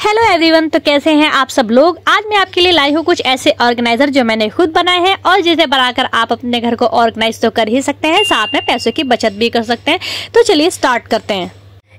hello everyone तो कैसे हैं आप सब लोग आज मैं आपके लिए लाई हूँ कुछ ऐसे ऑर्गेनाइजर जो मैंने खुद बनाए हैं और जिसे बनाकर आप अपने घर को ऑर्गेनाइज तो कर ही सकते हैं साथ में पैसों की बचत भी कर सकते हैं तो चलिए स्टार्ट करते हैं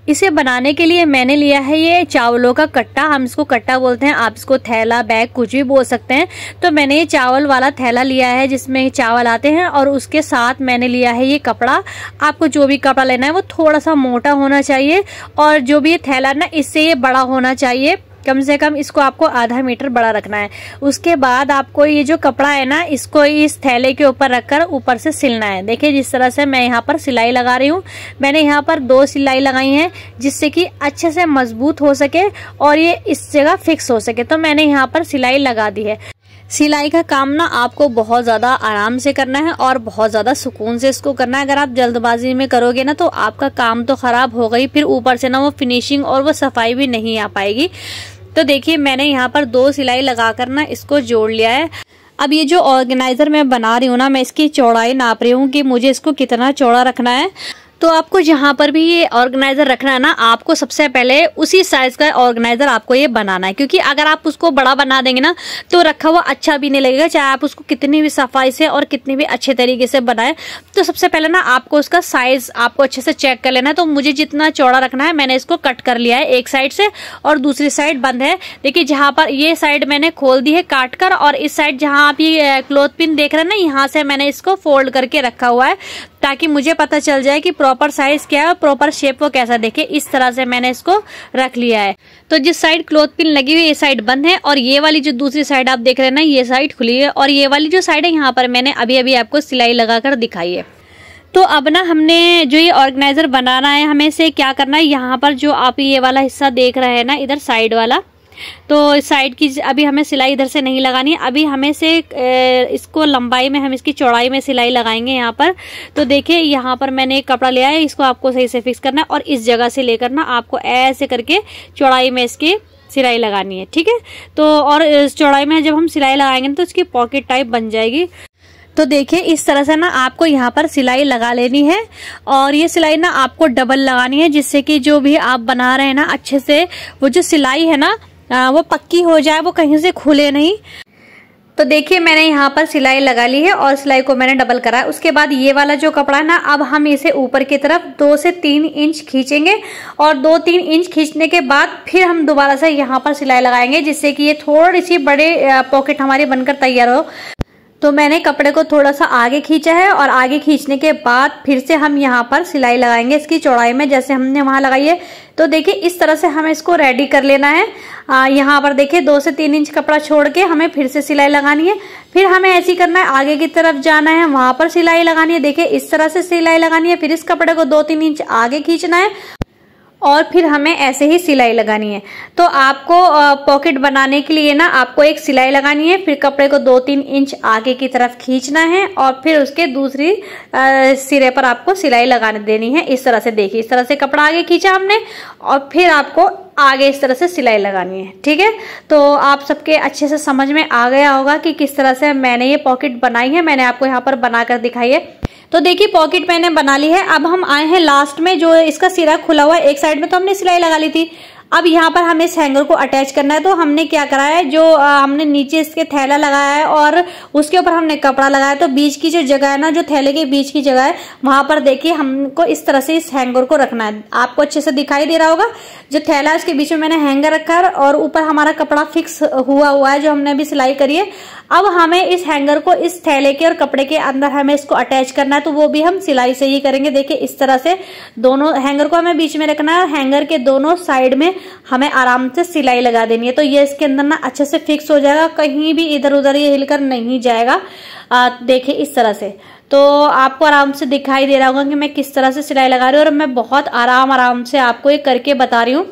इसे बनाने के लिए मैंने लिया है ये चावलों का कट्टा हम इसको कट्टा बोलते हैं आप इसको थैला बैग कुछ भी बोल सकते हैं तो मैंने ये चावल वाला थैला लिया है जिसमें चावल आते हैं और उसके साथ मैंने लिया है ये कपड़ा आपको जो भी कपड़ा लेना है वो थोड़ा सा मोटा होना चाहिए और जो भी ये थैला ना इससे ये बड़ा होना चाहिए कम से कम इसको आपको आधा मीटर बड़ा रखना है उसके बाद आपको ये जो कपड़ा है ना इसको इस थैले के ऊपर रखकर ऊपर से सिलना है देखिए जिस तरह से मैं यहाँ पर सिलाई लगा रही हूँ मैंने यहाँ पर दो सिलाई लगाई हैं जिससे कि अच्छे से मजबूत हो सके और ये इस जगह फिक्स हो सके तो मैंने यहाँ पर सिलाई लगा दी है सिलाई का काम ना आपको बहुत ज़्यादा आराम से करना है और बहुत ज़्यादा सुकून से इसको करना है अगर आप जल्दबाजी में करोगे ना तो आपका काम तो ख़राब हो गई फिर ऊपर से ना वो फिनिशिंग और वो सफाई भी नहीं आ पाएगी तो देखिए मैंने यहाँ पर दो सिलाई लगा कर ना इसको जोड़ लिया है अब ये जो ऑर्गेनाइजर मैं बना रही हूँ ना मैं इसकी चौड़ाई नाप रही हूँ कि मुझे इसको कितना चौड़ा रखना है तो आपको जहाँ पर भी ये ऑर्गेनाइज़र रखना है ना आपको सबसे पहले उसी साइज़ का ऑर्गेनाइज़र आपको ये बनाना है क्योंकि अगर आप उसको बड़ा बना देंगे ना तो रखा हुआ अच्छा भी नहीं लगेगा चाहे आप उसको कितनी भी सफाई से और कितनी भी अच्छे तरीके से बनाएं तो सबसे पहले ना आपको उसका साइज़ आपको अच्छे से चेक कर लेना है तो मुझे जितना चौड़ा रखना है मैंने इसको कट कर लिया है एक साइड से और दूसरी साइड बंद है देखिए जहाँ पर ये साइड मैंने खोल दी है काट कर और इस साइड जहाँ आप ये क्लोथ पिन देख रहे हैं ना यहाँ से मैंने इसको फोल्ड करके रखा हुआ है ताकि मुझे पता चल जाए कि प्रॉपर साइज क्या है और प्रॉपर शेप वो कैसा देखे इस तरह से मैंने इसको रख लिया है तो जिस साइड क्लोथ पिन लगी हुई ये साइड बंद है और ये वाली जो दूसरी साइड आप देख रहे हैं ना ये साइड खुली है और ये वाली जो साइड है यहाँ पर मैंने अभी अभी आपको सिलाई लगा दिखाई है तो अब ना हमने जो ये ऑर्गेनाइजर बनाना है हमें से क्या करना है यहाँ पर जो आप ये वाला हिस्सा देख रहे हैं ना इधर साइड वाला तो साइड की अभी हमें सिलाई इधर से नहीं लगानी अभी हमें से इसको लंबाई में हम इसकी चौड़ाई में सिलाई लगाएंगे यहाँ पर तो देखिए यहाँ पर मैंने एक कपड़ा लिया है इसको आपको सही से फिक्स करना है और इस जगह से लेकर ना आपको ऐसे करके चौड़ाई में इसकी सिलाई लगानी है ठीक है तो और इस चौड़ाई में जब हम सिलाई लगाएंगे तो इसकी पॉकेट टाइप बन जाएगी तो देखिए इस तरह से ना आपको यहाँ पर सिलाई लगा लेनी है और ये सिलाई ना आपको डबल लगानी है जिससे कि जो भी आप बना रहे हैं ना अच्छे से वो जो सिलाई है ना आ, वो पक्की हो जाए वो कहीं से खुले नहीं तो देखिए मैंने यहाँ पर सिलाई लगा ली है और सिलाई को मैंने डबल करा है उसके बाद ये वाला जो कपड़ा है ना अब हम इसे ऊपर की तरफ दो से तीन इंच खींचेंगे और दो तीन इंच खींचने के बाद फिर हम दोबारा से यहाँ पर सिलाई लगाएंगे जिससे कि ये थोड़ी सी बड़े पॉकेट हमारी बनकर तैयार हो तो मैंने कपड़े को थोड़ा सा आगे खींचा है और आगे खींचने के बाद फिर से हम यहाँ पर सिलाई लगाएंगे इसकी चौड़ाई में जैसे हमने वहां लगाई है तो देखिए इस तरह से हमें इसको रेडी कर लेना है आ, यहाँ पर देखिए दो से तीन इंच कपड़ा छोड़ के हमें फिर से सिलाई लगानी है फिर हमें ऐसी करना है आगे की तरफ जाना है वहाँ पर सिलाई लगानी है देखिये इस तरह से सिलाई लगानी है फिर इस कपड़े को दो तीन इंच आगे खींचना है और फिर हमें ऐसे ही सिलाई लगानी है तो आपको पॉकेट बनाने के लिए ना आपको एक सिलाई लगानी है फिर कपड़े को दो तीन इंच आगे की तरफ खींचना है और फिर उसके दूसरी सिरे पर आपको सिलाई लगाने देनी है इस तरह से देखिए इस तरह से कपड़ा आगे खींचा हमने और फिर आपको आगे इस तरह से सिलाई लगानी है ठीक है तो आप सबके अच्छे से समझ में आ गया होगा कि किस तरह से मैंने ये पॉकेट बनाई है मैंने आपको यहाँ पर बनाकर दिखाई है तो देखिए पॉकेट मैंने बना ली है अब हम आए हैं लास्ट में जो इसका सिरा खुला हुआ है एक साइड में तो हमने सिलाई लगा ली थी अब यहाँ पर हमें इस हैंगर को अटैच करना है तो हमने क्या करा है जो आ, हमने नीचे इसके थैला लगाया है और उसके ऊपर हमने कपड़ा लगाया तो बीच की जो जगह है ना जो थैले के बीच की जगह है वहां पर देखिए हमको इस तरह से इस हैंगर को रखना है आपको अच्छे से दिखाई दे रहा होगा जो थैला है उसके बीच में मैंने हैंगर रखा है और ऊपर हमारा कपड़ा फिक्स हुआ हुआ है जो हमने अभी सिलाई करी है अब हमें इस हैंगर को इस थैले के और कपड़े के अंदर हमें इसको अटैच करना है तो वो भी हम सिलाई से ही करेंगे देखिए इस तरह से दोनों हैंगर को हमें बीच में रखना है हैंगर के दोनों साइड में हमें आराम से सिलाई लगा देनी है तो ये इसके अंदर ना अच्छे से फिक्स हो जाएगा कहीं भी इधर उधर ये हिलकर नहीं जाएगा देखिए इस तरह से तो आपको आराम से दिखाई दे रहा होगा कि मैं किस तरह से सिलाई लगा रही हूँ और मैं बहुत आराम आराम से आपको ये करके बता रही हूँ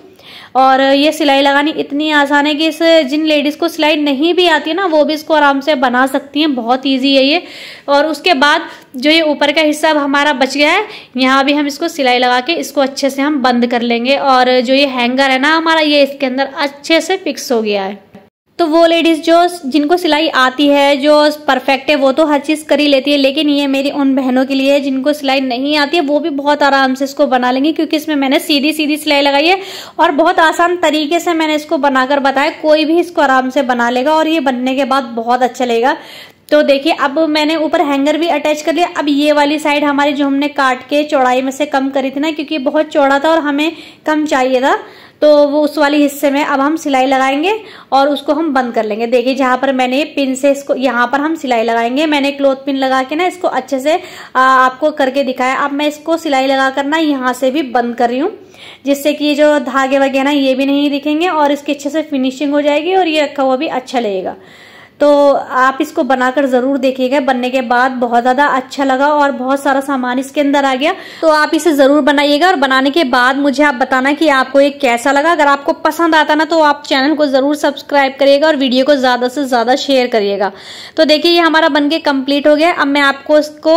और ये सिलाई लगानी इतनी आसान है कि इस जिन लेडीज़ को सिलाई नहीं भी आती है ना वो भी इसको आराम से बना सकती हैं बहुत ईजी है ये और उसके बाद जो ये ऊपर का हिस्सा हमारा बच गया है यहाँ भी हम इसको सिलाई लगा के इसको अच्छे से हम बंद कर लेंगे और जो ये हैंगर है ना हमारा ये इसके अंदर अच्छे से फिक्स हो गया है तो वो लेडीज़ जो जिनको सिलाई आती है जो परफेक्ट है वो तो हर चीज़ कर ही लेती है लेकिन ये मेरी उन बहनों के लिए है जिनको सिलाई नहीं आती है वो भी बहुत आराम से इसको बना लेंगी क्योंकि इसमें मैंने सीधी सीधी सिलाई लगाई है और बहुत आसान तरीके से मैंने इसको बनाकर बताया कोई भी इसको आराम से बना लेगा और ये बनने के बाद बहुत अच्छा लगेगा तो देखिए अब मैंने ऊपर हैंगर भी अटैच कर लिया अब ये वाली साइड हमारी जो हमने काट के चौड़ाई में से कम करी थी ना क्योंकि बहुत चौड़ा था और हमें कम चाहिए था तो वो उस वाले हिस्से में अब हम सिलाई लगाएंगे और उसको हम बंद कर लेंगे देखिए जहां पर मैंने पिन से इसको यहाँ पर हम सिलाई लगाएंगे मैंने क्लोथ पिन लगा के ना इसको अच्छे से आपको करके दिखाया अब मैं इसको सिलाई लगा कर ना यहाँ से भी बंद कर रही हूँ जिससे कि ये जो धागे वगैरह ये भी नहीं दिखेंगे और इसकी अच्छे से फिनिशिंग हो जाएगी और ये रखा हुआ भी अच्छा लगेगा तो आप इसको बनाकर ज़रूर देखिएगा बनने के बाद बहुत ज़्यादा अच्छा लगा और बहुत सारा सामान इसके अंदर आ गया तो आप इसे ज़रूर बनाइएगा और बनाने के बाद मुझे आप बताना कि आपको ये कैसा लगा अगर आपको पसंद आता ना तो आप चैनल को ज़रूर सब्सक्राइब करिएगा और वीडियो को ज़्यादा से ज़्यादा शेयर करिएगा तो देखिए ये हमारा बनके कंप्लीट हो गया अब मैं आपको इसको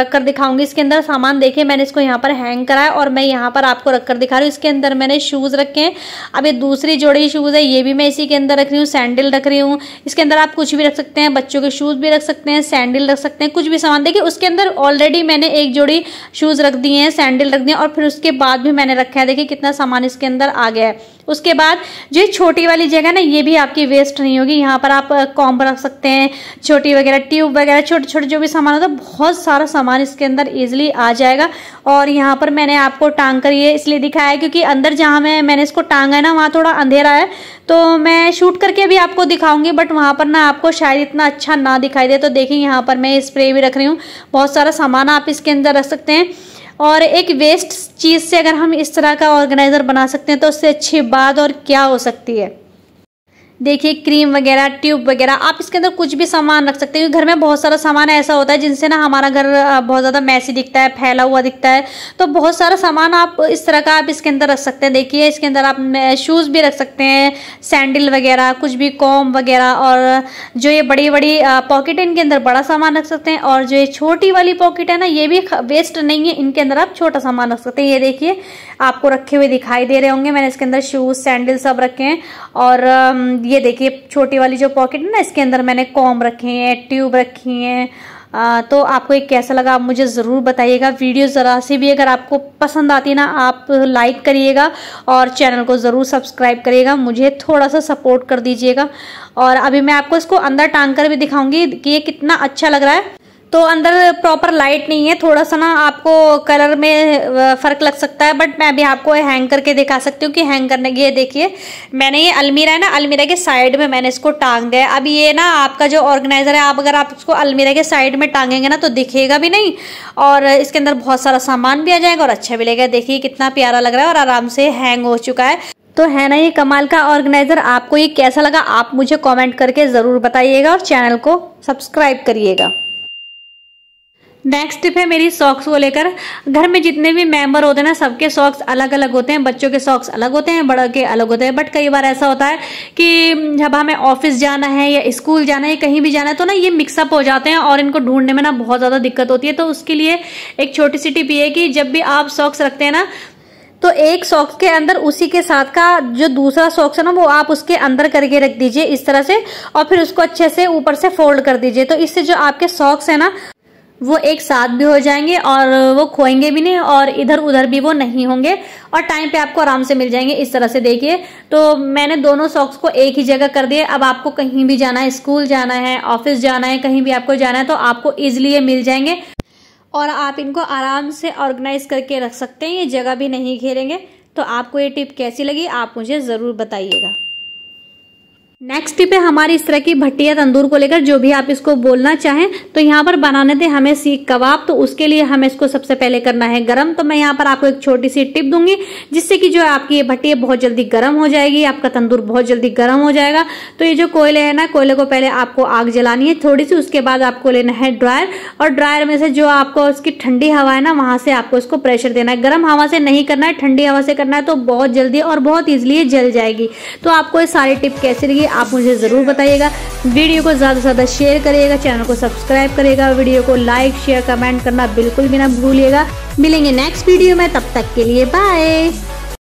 रखकर दिखाऊंगी इसके अंदर सामान देखिए मैंने इसको यहाँ पर हैंग कराया और मैं यहाँ पर आपको रखकर दिखा रही हूँ इसके अंदर मैंने शूज़ रखे हैं अब ये दूसरी जोड़ी शूज़ है ये भी मैं इसी के अंदर रख रही हूँ सैंडल रख रही हूँ इसके अंदर आप कुछ भी रख सकते हैं बच्चों के शूज़ भी रख सकते हैं सैंडल रख सकते हैं कुछ भी सामान देखिए उसके अंदर ऑलरेडी मैंने एक जोड़ी शूज़ रख दिए हैं सैंडल रख दिए और फिर उसके बाद भी मैंने रखा है देखिए कितना सामान इसके अंदर आ गया है उसके बाद जो छोटी वाली जगह ना ये भी आपकी वेस्ट नहीं होगी यहाँ पर आप कॉम्ब रख सकते हैं छोटी वगैरह ट्यूब वगैरह छोटे छोटे जो भी सामान होता है बहुत सारा सामान इसके अंदर ईजिली आ जाएगा और यहाँ पर मैंने आपको टांग कर ये इसलिए दिखाया है क्योंकि अंदर जहाँ मैं मैंने इसको टांगा है ना वहाँ थोड़ा अंधेरा है तो मैं शूट करके भी आपको दिखाऊंगी बट वहाँ पर ना आपको शायद इतना अच्छा ना दिखाई दे तो देखिए यहाँ पर मैं स्प्रे भी रख रही हूँ बहुत सारा सामान आप इसके अंदर रख सकते हैं और एक वेस्ट चीज़ से अगर हम इस तरह का ऑर्गेनाइज़र बना सकते हैं तो उससे अच्छी बात और क्या हो सकती है देखिए क्रीम वगैरह ट्यूब वगैरह आप इसके अंदर कुछ भी सामान रख सकते हैं घर में बहुत सारा सामान ऐसा होता है जिनसे ना हमारा घर बहुत ज़्यादा मैसी दिखता है फैला हुआ दिखता है तो बहुत सारा सामान आप इस तरह का आप इसके अंदर रख सकते हैं देखिए इसके अंदर आप शूज़ भी रख सकते हैं सैंडल वगैरह कुछ भी कॉम वगैरह और जो ये बड़ी बड़ी पॉकेट है इनके अंदर बड़ा सामान रख सकते हैं और जो ये छोटी वाली पॉकेट है ना ये भी वेस्ट नहीं है इनके अंदर आप छोटा सामान रख सकते हैं ये देखिए आपको रखे हुए दिखाई दे रहे होंगे मैंने इसके अंदर शूज़ सैंडल सब रखे हैं और ये देखिए छोटी वाली जो पॉकेट है ना इसके अंदर मैंने कॉम रखे हैं ट्यूब रखी हैं तो आपको एक कैसा लगा आप मुझे ज़रूर बताइएगा वीडियो ज़रा सी भी अगर आपको पसंद आती है ना आप लाइक करिएगा और चैनल को ज़रूर सब्सक्राइब करिएगा मुझे थोड़ा सा सपोर्ट कर दीजिएगा और अभी मैं आपको इसको अंदर टांग कर भी दिखाऊंगी कि ये कितना अच्छा लग रहा है तो अंदर प्रॉपर लाइट नहीं है थोड़ा सा ना आपको कलर में फ़र्क लग सकता है बट मैं अभी आपको हैंग करके दिखा सकती हूँ कि हैंग करने ये देखिए मैंने ये अलमीरा है ना अलमीरा के साइड में मैंने इसको टांग दिया अब ये ना आपका जो ऑर्गेनाइज़र है आप अगर आप इसको अलमीरा के साइड में टांगेंगे ना तो दिखेगा भी नहीं और इसके अंदर बहुत सारा सामान भी आ जाएगा और अच्छा भी लगेगा देखिए कितना प्यारा लग रहा है और आराम से हैंग हो चुका है तो है ना ये कमाल का ऑर्गेनाइज़र आपको ये कैसा लगा आप मुझे कमेंट करके ज़रूर बताइएगा और चैनल को सब्सक्राइब करिएगा नेक्स्ट टिप है मेरी सॉक्स को लेकर घर में जितने भी मेंबर होते हैं ना सबके सॉक्स अलग अलग होते हैं बच्चों के सॉक्स अलग होते हैं बड़ों के अलग होते हैं बट कई बार ऐसा होता है कि जब हमें ऑफिस जाना है या स्कूल जाना है कहीं भी जाना है तो ना ये मिक्सअप हो जाते हैं और इनको ढूंढने में ना बहुत ज़्यादा दिक्कत होती है तो उसके लिए एक छोटी सी टिप ये है कि जब भी आप सॉक्स रखते हैं ना तो एक सॉक्स के अंदर उसी के साथ का जो दूसरा सॉक्स है ना वो आप उसके अंदर करके रख दीजिए इस तरह से और फिर उसको अच्छे से ऊपर से फोल्ड कर दीजिए तो इससे जो आपके सॉक्स है ना वो एक साथ भी हो जाएंगे और वो खोएंगे भी नहीं और इधर उधर भी वो नहीं होंगे और टाइम पे आपको आराम से मिल जाएंगे इस तरह से देखिए तो मैंने दोनों सॉक्स को एक ही जगह कर दिए अब आपको कहीं भी जाना है स्कूल जाना है ऑफिस जाना है कहीं भी आपको जाना है तो आपको ये मिल जाएंगे और आप इनको आराम से ऑर्गेनाइज करके रख सकते हैं ये जगह भी नहीं घेरेंगे तो आपको ये टिप कैसी लगी आप मुझे ज़रूर बताइएगा नेक्स्ट टिप है हमारी इस तरह की भट्टी या तंदूर को लेकर जो भी आप इसको बोलना चाहें तो यहाँ पर बनाने थे हमें सीख कबाब तो उसके लिए हमें इसको सबसे पहले करना है गरम तो मैं यहाँ पर आपको एक छोटी सी टिप दूंगी जिससे कि जो है आपकी ये भट्टी है बहुत जल्दी गर्म हो जाएगी आपका तंदूर बहुत जल्दी गर्म हो जाएगा तो ये जो कोयले है ना कोयले को पहले आपको आग जलानी है थोड़ी सी उसके बाद आपको लेना है ड्रायर और ड्रायर में से जो आपको उसकी ठंडी हवा है ना वहाँ से आपको इसको प्रेशर देना है गर्म हवा से नहीं करना है ठंडी हवा से करना है तो बहुत जल्दी और बहुत ईजिली जल जाएगी तो आपको ये सारी टिप कैसे लगी आप मुझे ज़रूर बताइएगा वीडियो को ज़्यादा से ज़्यादा शेयर करिएगा चैनल को सब्सक्राइब करिएगा वीडियो को लाइक शेयर कमेंट करना बिल्कुल भी ना भूलिएगा मिलेंगे नेक्स्ट वीडियो में तब तक के लिए बाय